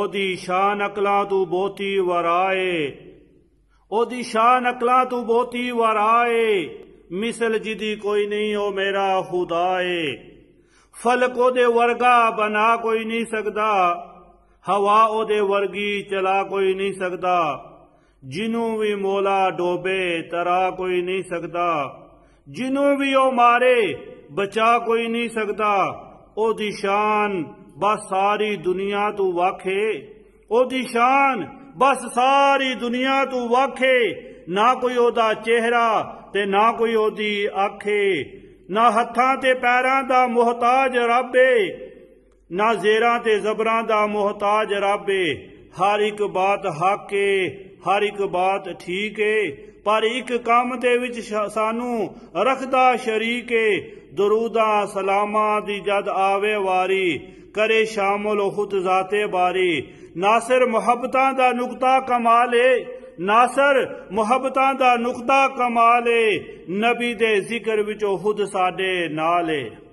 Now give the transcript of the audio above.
ਉਹਦੀ ਸ਼ਾਨ ਅਕਲਾ ਤੂੰ ਬਹੁਤੀ ਵਰਾਏ ਉਹਦੀ ਸ਼ਾਨ ਅਕਲਾ ਤੂੰ ਬਹੁਤੀ ਵਰਾਏ ਮਿਸਲ ਜਿਦੀ ਕੋਈ ਨਹੀਂ ਉਹ ਮੇਰਾ ਖੁਦਾਏ ਫਲਕ ਉਹਦੇ ਵਰਗਾ ਬਣਾ ਕੋਈ ਨਹੀਂ ਸਕਦਾ ਹਵਾ ਉਹਦੇ ਵਰਗੀ ਚਲਾ ਕੋਈ ਨਹੀਂ ਸਕਦਾ ਜਿਹਨੂੰ ਵੀ ਮੋਲਾ ਡੋਬੇ ਤਰਾ ਕੋਈ ਨਹੀਂ ਸਕਦਾ ਜਿਹਨੂੰ ਵੀ ਉਹ ਮਾਰੇ ਬਚਾ ਕੋਈ ਨਹੀਂ ਸਕਦਾ ਉਹਦੀ ਸ਼ਾਨ ਬਸ ਸਾਰੀ ਦੁਨੀਆ ਤੂੰ ਵਾਖੇ ਉਹਦੀ ਸ਼ਾਨ ਬਸ ਸਾਰੀ ਦੁਨੀਆ ਤੂੰ ਵਾਖੇ ਨਾ ਕੋਈ ਉਹਦਾ ਚਿਹਰਾ ਤੇ ਨਾ ਕੋਈ ਉਹਦੀ ਆਖੇ ਨਾ ਹੱਥਾਂ ਤੇ ਪੈਰਾਂ ਦਾ ਮੁਹਤਾਜ ਰੱਬੇ ਨਾ ਜ਼ੇਰਾਂ ਤੇ ਜ਼ਬਰਾਂ ਦਾ ਮੁਹਤਾਜ ਰੱਬੇ ਹਰ ਇੱਕ ਬਾਤ ਹਾਕੇ ਹਰ ਇੱਕ ਬਾਤ ਠੀਕ ਏ ਪਰ ਇੱਕ ਕੰਮ ਦੇ ਵਿੱਚ ਸਾਨੂੰ ਰੱਖਦਾ ਸ਼ਰੀਕੇ ਦਰੂਦਾ ਸਲਾਮਾ ਦੀ ਜਦ ਆਵੇ ਵਾਰੀ ਕਰੇ ਸ਼ਾਮਲ ਖੁਦ ਜ਼ਾਤੇ ਬਾਰੀ ਨਾਸਰ ਮੁਹੱਬਤਾਂ ਦਾ ਨੁਕਤਾ ਕਮਾਲੇ ਨਾਸਰ ਮੁਹੱਬਤਾਂ ਦਾ ਨੁਕਤਾ ਕਮਾਲੇ ਨਬੀ ਦੇ ਜ਼ਿਕਰ ਵਿੱਚ ਖੁਦ ਸਾਡੇ ਨਾਲੇ